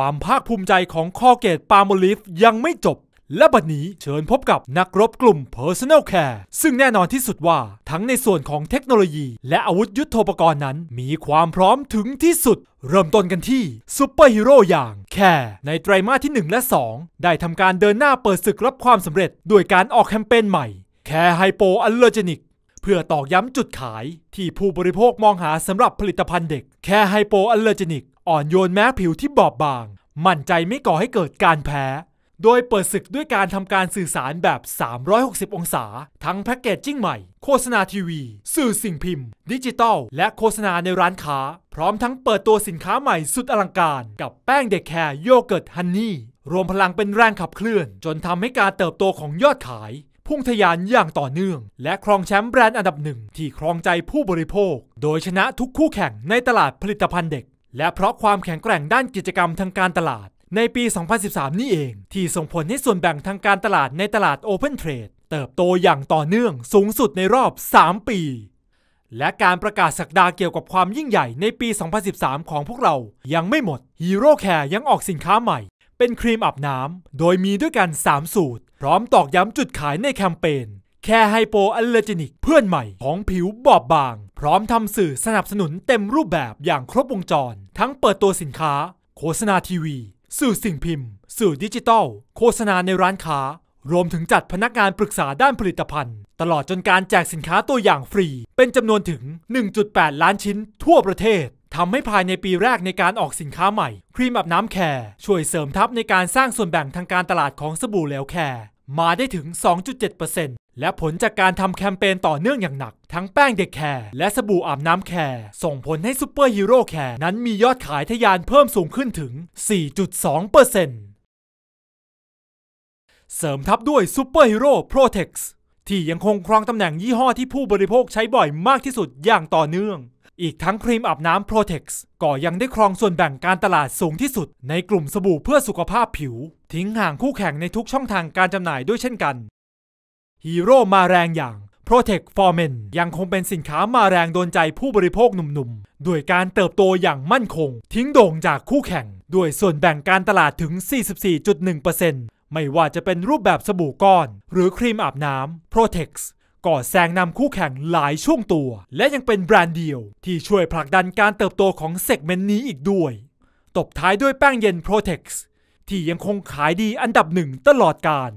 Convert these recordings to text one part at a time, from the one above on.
ความภาคภูมิใจของคอเกตปาโมลิฟยังไม่จบและบัดนี้เชิญพบกับนักรบกลุ่ม Personal Care ซึ่งแน่นอนที่สุดว่า ทั้งในส่วนของเทคโนโลยี และอาวุธยุโทโธปกรณ์นั้น มีความพร้อมถึงที่สุด เริ่มต้นกันที่ซูเปอร์ฮีโร่อย่างแคร์ในไตรามาสที่ 1 และ 2 ได้ทำการเดินหน้าเปิดศึกรับความสำเร็จด้วยการออกแคมเปญใหม่ แคร์ไฮโปอัลเลอร์เจนิกเพื่อตอกย้ำจุดขาย ที่ผู้บริโภคมองหาสำหรับผลิตภัณฑ์เด็ก แค่ไฮโปอัลเลอร์เจนิกอ่อนโยนแม้ผิวที่บอบบาง มั่นใจไม่ก่อให้เกิดการแพ้ โดยเปิดศึกด้วยการทำการสื่อสารแบบ 360 องศา ทั้งแพ็กเกจจิ้งใหม่ โฆษณาทีวี สื่อสิ่งพิมพ์ ดิจิตอลและโฆษณาในร้านค้า พร้อมทั้งเปิดตัวสินค้าใหม่สุดอลังการกับแป้งเด็กแคร์โยเกิร์ตฮันนี่ รวมพลังเป็นแรงขับเคลื่อน จนทำให้การเติบโตของยอดขาย พุ่งทะยานอย่างต่อเนื่อง และครองแชมป์แบรนด์อันดับหนึ่งที่ครองใจผู้บริโภค โดยชนะทุกคู่แข่งในตลาดผลิตภัณฑ์เด็กและเพราะความแข็งแกร่งด้านกิจกรรมทางการตลาด ในปี 2013 นี่เองที่ส่งผลให้ส่วนแบ่งทางการตลาดในตลาด Open Trade เติบโตอย่างต่อเนื่องสูงสุดในรอบ 3 ปี และการประกาศสักดาเกี่ยวกับความยิ่งใหญ่ในปี 2013 ของพวกเรายังไม่หมด Hero Care ยังออกสินค้าใหม่ เป็นครีมอาบน้ำโดยมีด้วยกัน 3 สูตรพร้อมตอกย้ำจุดขายในแคมเปญแค่ไฮโปอัลเลอร์เจนิกเพื่อนใหม่ของผิวบอบบาง พร้อมทำสื่อสนับสนุนเต็มรูปแบบอย่างครบวงจร ทั้งเปิดตัวสินค้า โฆษณาทีวี สื่อสิ่งพิมพ์ สื่อดิจิตอลโฆษณาในร้านค้า รวมถึงจัดพนักงานปรึกษาด้านผลิตภัณฑ์ ตลอดจนการแจกสินค้าตัวอย่างฟรี เป็นจำนวนถึง 1.8 ล้านชิ้น ทั่วประเทศทำให้ภายในปีแรกในการออกสินค้าใหม่ ครีมอาบน้ำแคร์ช่วยเสริมทับในการสร้างส่วนแบ่งทางการตลาดของสบู่เหลวแคร์มาได้ถึง2.7%และผลจากการทำแคมเปญต่อเนื่องอย่างหนัก ทั้งแป้งเด็กแคร์และสบู่อาบน้ำแคร์ส่งผลให้ซูเปอร์ฮีโร่แคร์นั้นมียอดขายทะยานเพิ่มสูงขึ้นถึง 4.2%เเสริมทับด้วยซูเปอร์ฮีโร่โปรเทคที่ยังคงครองตำแหน่งยี่ห้อที่ผู้บริโภคใช้บ่อยมากที่สุดอย่างต่อเนื่อง อีกทั้งครีมอาบน้ำโปเท็กซ์ก็ยังได้ครองส่วนแบ่งการตลาดสูงที่สุด ในกลุ่มสบู่เพื่อสุขภาพผิว ทิ้งห่างคู่แข่งในทุกช่องทางการจำหน่ายด้วยเช่นกันฮีโร่มาแรงอย่าง Protect for Men ยังคงเป็นสินค้ามาแรงโดนใจผู้บริโภค หนุ่มๆ ด้วยการเติบโตอย่างมั่นคง ทิ้งโด่งจากคู่แข่ง ด้วยส่วนแบ่งการตลาดถึง 44.1%ไม่ว่าจะเป็นรูปแบบสบู่ก้อน หรือครีมอาบน้ำ Protect กอแซงนำคู่แข่งหลายช่วงตัว และยังเป็นแบรนด์เดียว ที่ช่วยผลักดันการเติบโตของเซกเมนต์นี้อีกด้วย ตบท้ายด้วยแป้งเย็น Protex ที่ยังคงขายดีอันดับหนึ่งตลอดกาล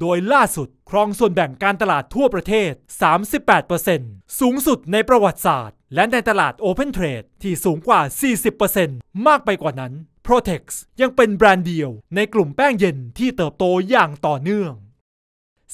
โดยล่าสุดครองส่วนแบ่งการตลาดทั่วประเทศ 38%สูงสุดในประวัติศาสตร์ และในตลาด Open Trade ที่สูงกว่า 40%มากไปกว่านั้น Protex ยังเป็นแบรนด์เดียวในกลุ่มแป้งเย็นที่เติบโตอย่างต่อเนื่อง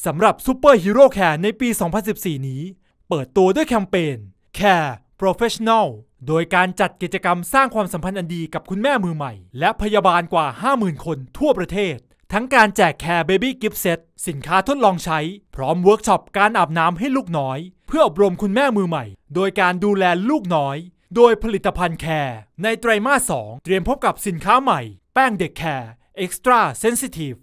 สำหรับซูเปอร์ฮีโร่แคร์ในปี 2014 นี้ เปิดตัวด้วยแคมเปญ Care Professional โดยการจัดกิจกรรมสร้างความสัมพันธ์อันดีกับคุณแม่มือใหม่ และพยาบาลกว่า 50,000 คนทั่วประเทศทั้งการแจกแคร์เบบี้กิฟต์เซตสินค้าทดลองใช้พร้อมเวิร์กช็อปการอาบน้ำให้ลูกน้อย เพื่ออบรมคุณแม่มือใหม่ โดยการดูแลลูกน้อย โดยผลิตภัณฑ์แคร์ในไตรมาส 2 เตรียมพบกับสินค้าใหม่ แป้งเด็กแคร์เอ็กซ์ตร้าเซนซิทีฟ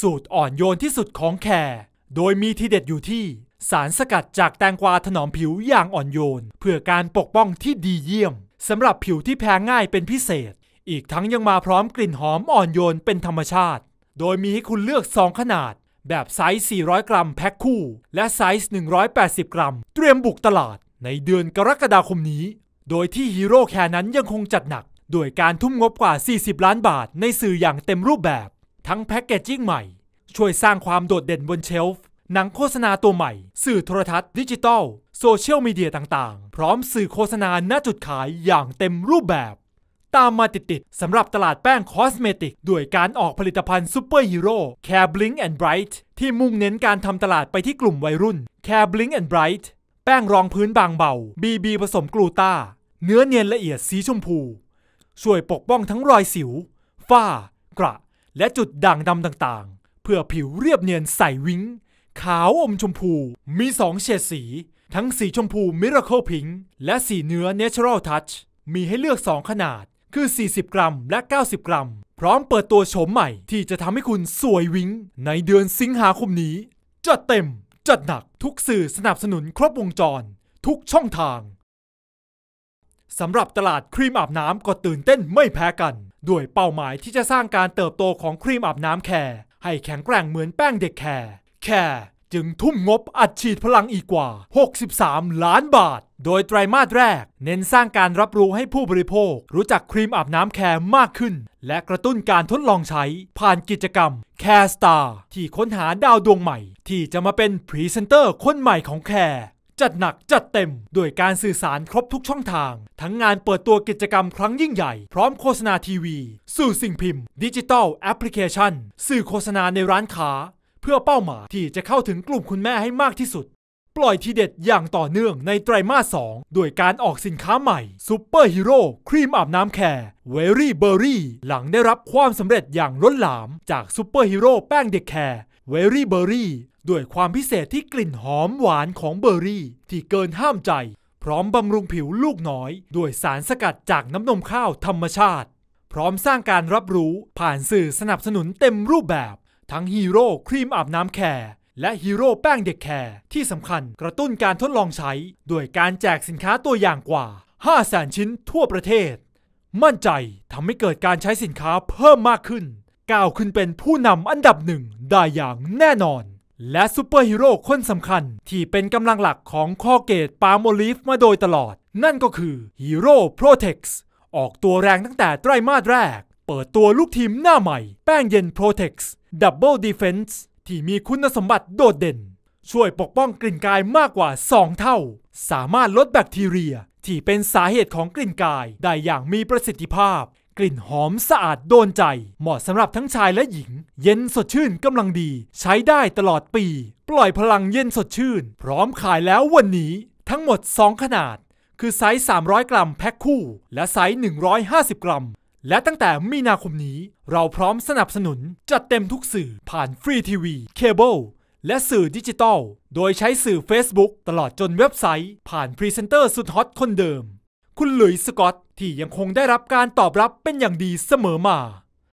สูตรอ่อนโยนที่สุดของแคร์โดยมีทีเด็ดอยู่ที่ สารสกัดจากแตงกวาถนอมผิวอย่างอ่อนโยน เพื่อการปกป้องที่ดีเยี่ยมสำหรับผิวที่แพ้ง่ายเป็นพิเศษ อีกทั้งยังมาพร้อมกลิ่นหอมอ่อนโยนเป็นธรรมชาติโดยมีให้คุณเลือก 2 ขนาด แบบไซส์ 400 กรัมแพ็คคู่ และไซส์ 180 กรัมเตรียมบุกตลาดในเดือนกรกฎาคมนี้ โดยที่ฮีโร่แคร์นั้นยังคงจัดหนักโดยการทุ่มงบกว่า 40 ล้านบาทในสื่ออย่างเต็มรูปแบบ ทั้งแพ็กเกจจิ้งใหม่ ช่วยสร้างความโดดเด่นบนเชลฟ์หนังโฆษณาตัวใหม่ สื่อโทรทัศน์ดิจิตอลโซเชียลมีเดียต่างๆ พร้อมสื่อโฆษณาหน้าจุดขายอย่างเต็มรูปแบบตามมาติดๆสำหรับตลาดแป้งคอสเมติก ด้วยการออกผลิตภัณฑ์ซูเปอร์ฮีโร่แคร์บลิงแอนด์ไบรท์ที่มุ่งเน้นการทำตลาดไปที่กลุ่มวัยรุ่นแคร์บลิงแอนด์ไบรท์แป้งรองพื้นบางเบาบีบีผสมกลูตาเนื้อเนียนละเอียดสีชมพู ช่วยปกป้องทั้งรอยสิวฝ้า กระ และจุดด่างดำต่างๆ เพื่อผิวเรียบเนียนใสวิ้งขาวอมชมพู มีสองเฉดสี ทั้งสีชมพูมิราเคิลพิงและสีเนื้อเนเชอรัลทัชมีให้เลือก 2 ขนาดคือ 40 กรัมและ 90 กรัม พร้อมเปิดตัวโฉมใหม่ที่จะทำให้คุณสวยวิ้งในเดือนสิงหาคมนี้ จัดเต็ม จัดหนักทุกสื่อสนับสนุนครบวงจร ทุกช่องทางสำหรับตลาดครีมอาบน้ำก็ตื่นเต้นไม่แพ้กัน ด้วยเป้าหมายที่จะสร้างการเติบโตของครีมอาบน้ำแคร์ให้แข็งแกร่งเหมือนแป้งเด็กแคร์แคร์จึงทุ่มงบอัดฉีดพลังอีกกว่า 63 ล้านบาท โดยไตรมาสแรก เน้นสร้างการรับรู้ให้ผู้บริโภค รู้จักครีมอาบน้ำแคร์มากขึ้น และกระตุ้นการทดลองใช้ ผ่านกิจกรรมแคร์สตาร์ที่ค้นหาดาวดวงใหม่ ที่จะมาเป็นพรีเซนเตอร์คนใหม่ของแคร์จัดหนักจัดเต็มด้วยการสื่อสารครบทุกช่องทาง ทั้งงานเปิดตัวกิจกรรม ครั้งยิ่งใหญ่พร้อมโฆษณาทีวีสื่อสิ่งพิมพ์ดิจิตอลแอปพลิเคชัน สื่อโฆษณาในร้านค้าพื่อเป้าหมายที่จะเข้าถึงกลุ่มคุณแม่ให้มากที่สุด ปล่อยทีเด็ดอย่างต่อเนื่องในไตรมาส2งดยการออกสินค้าใหม่ซูเปอร์ฮีโร่ครีมอาบน้ำแคร์เวอรี่เบอร์รี่หลังได้รับความสำเร็จอย่างล้นหลามจากซูเปอร์ฮีโร่แป้งเด็กแคร์เวอรี่เบอร์รี่ด้วยความพิเศษที่กลิ่นหอมหวานของเบอร์รี่ ที่เกินห้ามใจ พร้อมบำรุงผิวลูกน้อยด้วยสารสกัดจากน้ำนมข้าวธรรมชาติ พร้อมสร้างการรับรู้ผ่านสื่อสนับสนุนเต็มรูปแบบทั้งฮีโร่ครีมอาบน้ำแคร์และฮีโร่แป้งเด็กแคร์ที่สำคัญกระตุ้นการทดลองใช้ด้วยการแจกสินค้าตัวอย่างกว่า 5 0 0แสนชิ้นทั่วประเทศ มั่นใจทำให้เกิดการใช้สินค้าเพิ่มมากขึ้นก้าวขึ้นเป็นผู้นำอันดับหนึ่งได้อย่างแน่นอน และซูเปอร์ฮีโร่คนสำคัญที่เป็นกำลังหลักของคอเกตปาโมลีฟมาโดยตลอด นั่นก็คือฮีโร่โปรเทคออกตัวแรงตั้งแต่ไตรมาสแรกเปิดตัวลูกทีมหน้าใหม่แป้งเย็น Protex Double Defense ที่มีคุณสมบัติโดดเด่น ช่วยปกป้องกลิ่นกายมากกว่า 2 เท่า สามารถลดแบคทีเรีย ที่เป็นสาเหตุของกลิ่นกายได้อย่างมีประสิทธิภาพ กลิ่นหอมสะอาดโดนใจ เหมาะสำหรับทั้งชายและหญิง เย็นสดชื่นกำลังดี ใช้ได้ตลอดปี ปล่อยพลังเย็นสดชื่น พร้อมขายแล้ววันนี้ทั้งหมด 2 ขนาด คือไซส์300 กรัมแพ็คคู่ และไซส์150 กรัมและตั้งแต่มีนาคมนี้เราพร้อมสนับสนุน จัดเต็มทุกสื่อผ่านฟรีทีวีเคเบิลและสื่อดิจิตอลโดยใช้สื่อ Facebook ตลอดจนเว็บไซต์ ผ่านพรีเซนเตอร์สุดฮอตคนเดิม คุณหลุยส์สกอตที่ยังคงได้รับการตอบรับเป็นอย่างดีเสมอมา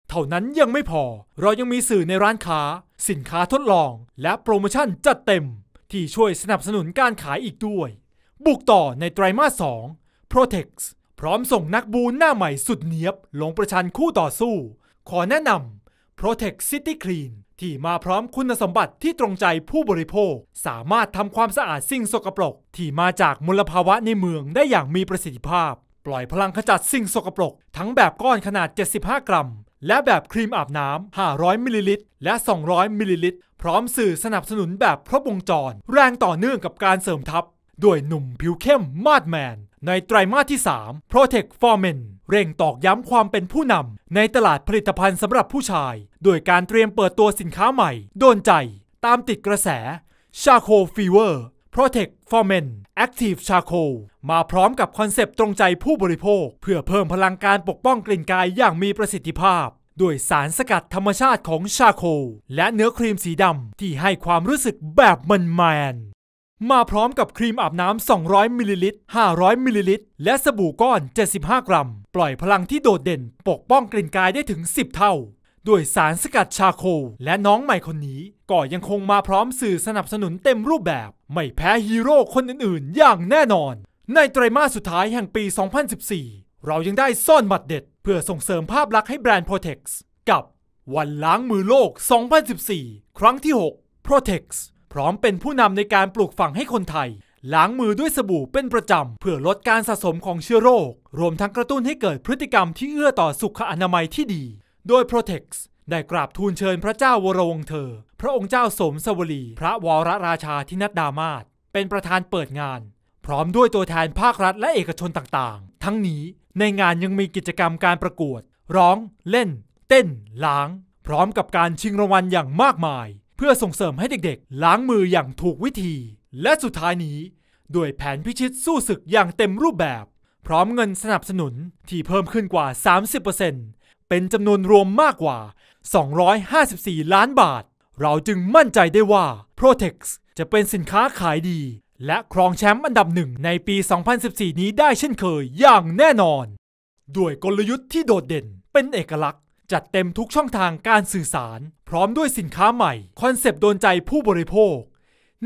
เท่านั้นยังไม่พอเรายังมีสื่อในร้านค้า สินค้าทดลอง และโปรโมชั่นจัดเต็ม ที่ช่วยสนับสนุนการขายอีกด้วย บุกต่อในไตรมาสสอง Protex พร้อมส่งนักบูหน้าใหม่สุดเนียบลงประชันคู่ต่อสู้ ขอแนะนำ Protect City Clean ที่มาพร้อมคุณสมบัติที่ตรงใจผู้บริโภค สามารถทำความสะอาดสิ่งสกปรกที่มาจากมลภาวะในเมืองได้อย่างมีประสิทธิภาพ ปล่อยพลังขจัดสิ่งสกปรกทั้งแบบก้อนขนาด 75 กรัม และแบบครีมอาบน้ำ 500 มิลลิลิตรและ 200มิลลิลิตรพร้อมสื่อสนับสนุนแบบครบวงจร แรงต่อเนื่องกับการเสริมทับด้วยหนุ่มผิวเข้มมาดแมนในไตรมาสที่ 3 Protect for Men เร่งตอกย้ำความเป็นผู้นำในตลาดผลิตภัณฑ์สำหรับผู้ชาย โดยการเตรียมเปิดตัวสินค้าใหม่ โดนใจ ตามติดกระแส Charcoal Fever Protect for Men Active Charcoal มาพร้อมกับคอนเซปต์ตรงใจผู้บริโภค เพื่อเพิ่มพลังการปกป้องกลิ่นกายอย่างมีประสิทธิภาพด้วยสารสกัดธรรมชาติของชาโคและเนื้อครีมสีดำที่ให้ความรู้สึกแบบมันแมนมาพร้อมกับครีมอาบน้ำ 200 มิลลิลิตร500 มิลลิลิตร และสบู่ก้อน 75 กรัม ปล่อยพลังที่โดดเด่น ปกป้องกลิ่นกายได้ถึง 10 เท่า ด้วยสารสกัดชาโคล และน้องใหม่คนนี้ ก็ยังคงมาพร้อมสื่อสนับสนุนเต็มรูปแบบ ไม่แพ้ฮีโร่คนอื่นๆ อย่างแน่นอน ในไตรมาสสุดท้ายแห่งปี 2014 เรายังได้ซ่อนบัตรเด็ดเพื่อส่งเสริมภาพลักษณ์ให้แบรนด์ Protex กับ วันล้างมือโลก 2014 ครั้งที่ 6 Protex พร้อมเป็นผู้นำในการปลูกฝังให้คนไทยล้างมือด้วยสบู่เป็นประจำ เพื่อลดการสะสมของเชื้อโรค รวมทั้งกระตุ้นให้เกิดพฤติกรรมที่เอื้อต่อสุขอนามัยที่ดี โดย Protex ได้กราบทูลเชิญพระเจ้าวรวงเธอ พระองค์เจ้าสมสวลีพระวรราชาทินัดดามาศเป็นประธานเปิดงานพร้อมด้วยตัวแทนภาครัฐและเอกชนต่างๆ ทั้งนี้ในงานยังมีกิจกรรมการประกวด ร้อง เล่น เต้น ล้าง พร้อมกับการชิงรางวัลอย่างมากมายพื่อส่งเสริมให้เด็กๆ ล้างมืออย่างถูกวิธี และสุดท้ายนี้ ด้วยแผนพิชิตสู้ศึกอย่างเต็มรูปแบบ พร้อมเงินสนับสนุนที่เพิ่มขึ้นกว่า 30%เป็นจำนวนรวมมากกว่า 254 ล้านบาท เราจึงมั่นใจได้ว่า Protex จะเป็นสินค้าขายดี และครองแชมป์อันดับหนึ่งในปี 2014 นี้ได้เช่นเคยอย่างแน่นอน ด้วยกลยุทธ์ที่โดดเด่น เป็นเอกลักษณ์ จัดเต็มทุกช่องทางการสื่อสารร้อมด้วยสินค้าใหม่คอนเซปต์โดนใจผู้บริโภค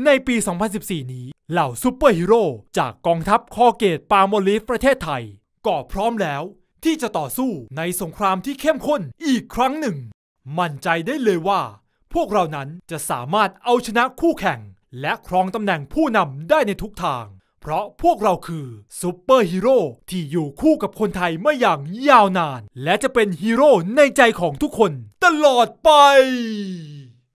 ในปี 2014 นี้เหล่าซูเปอร์ฮีโร่จากกองทัพคอเกตปาโมลิฟประเทศไทย ก็พร้อมแล้ว ที่จะต่อสู้ในสงครามที่เข้มข้นอีกครั้งหนึ่ง มั่นใจได้เลยว่า พวกเรานั้นจะสามารถเอาชนะคู่แข่ง และครองตำแหน่งผู้นำได้ในทุกทางเพราะพวกเราคือซูเปอร์ฮีโร่ที่อยู่คู่กับคนไทยมาอย่างยาวนาน และจะเป็นฮีโร่ในใจของทุกคน ตลอดไป